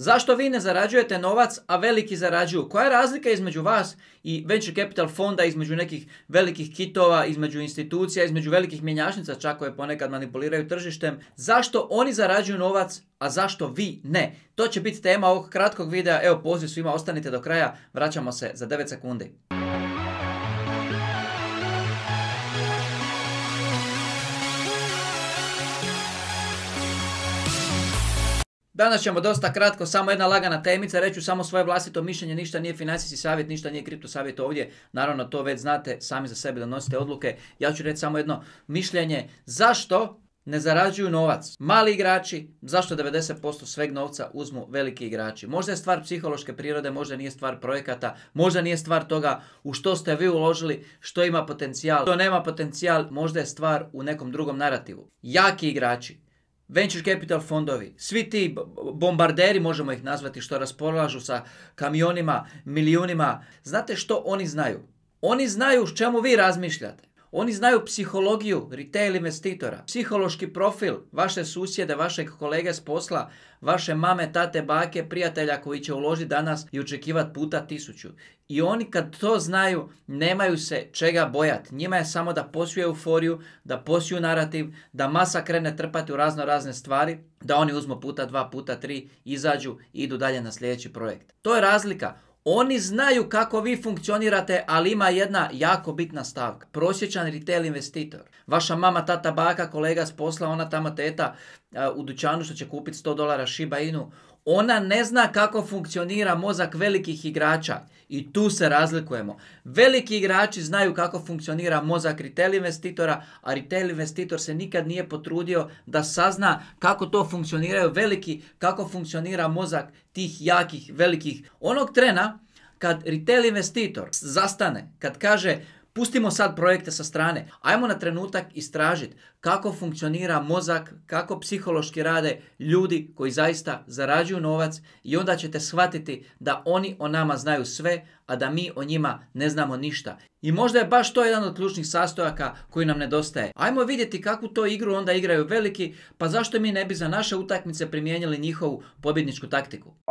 Zašto vi ne zarađujete novac, a veliki zarađuju? Koja je razlika između vas i venture capital fonda, između nekih velikih kitova, između institucija, između velikih mjenjašnica, čak koje ponekad manipuliraju tržištem? Zašto oni zarađuju novac, a zašto vi ne? To će biti tema ovog kratkog videa. Evo, poziv svima, ostanite do kraja. Vraćamo se za 9 sekundi. Danas ćemo dosta kratko, samo jedna lagana temica, reću samo svoje vlastito mišljenje, ništa nije financijski savjet, ništa nije kripto savjet ovdje, naravno to već znate sami za sebe donosite odluke. Ja ću reći samo jedno mišljenje, zašto ne zarađuju novac. Mali igrači, zašto 90% sveg novca uzmu veliki igrači? Možda je stvar psihološke prirode, možda nije stvar projekata, možda nije stvar toga u što ste vi uložili, što ima potencijal, što nema potencijal, možda je stvar u nekom drugom narativu. Jaki igrači, venture capital fondovi, svi ti bombarderi možemo ih nazvati što raspolažu sa kamionima, milijunima, znate što oni znaju? Oni znaju s čemu vi razmišljate. Oni znaju psihologiju retail investitora, psihološki profil vaše susjede, vašeg kolege s posla, vaše mame, tate, bake, prijatelja koji će uložiti danas i očekivati puta tisuću. I oni kad to znaju, nemaju se čega bojati. Njima je samo da posuju euforiju, da posuju narativ, da masa krene trpati u razno razne stvari, da oni uzmu puta dva, puta tri, izađu i idu dalje na sljedeći projekt. To je razlika. Oni znaju kako vi funkcionirate, ali ima jedna jako bitna stavka. Prosječan retail investitor. Vaša mama, tata, baka, kolega s posla, ona tamo teta eh, u dućanu što će kupiti 100 dolara Shiba Inu, ona ne zna kako funkcionira mozak velikih igrača i tu se razlikujemo. Veliki igrači znaju kako funkcionira mozak retail investitora, a retail investitor se nikad nije potrudio da sazna kako to funkcioniraju veliki, kako funkcionira mozak tih jakih, velikih. Onog trena kad retail investitor zastane, kad kaže Pustimo sad projekte sa strane. Ajmo na trenutak istražiti kako funkcionira mozak, kako psihološki rade ljudi koji zaista zarađuju novac i onda ćete shvatiti da oni o nama znaju sve, a da mi o njima ne znamo ništa. I možda je baš to jedan od ključnih sastojaka koji nam nedostaje. Ajmo vidjeti kakvu to igru onda igraju veliki, pa zašto mi ne bi za naše utakmice primijenili njihovu pobjedničku taktiku.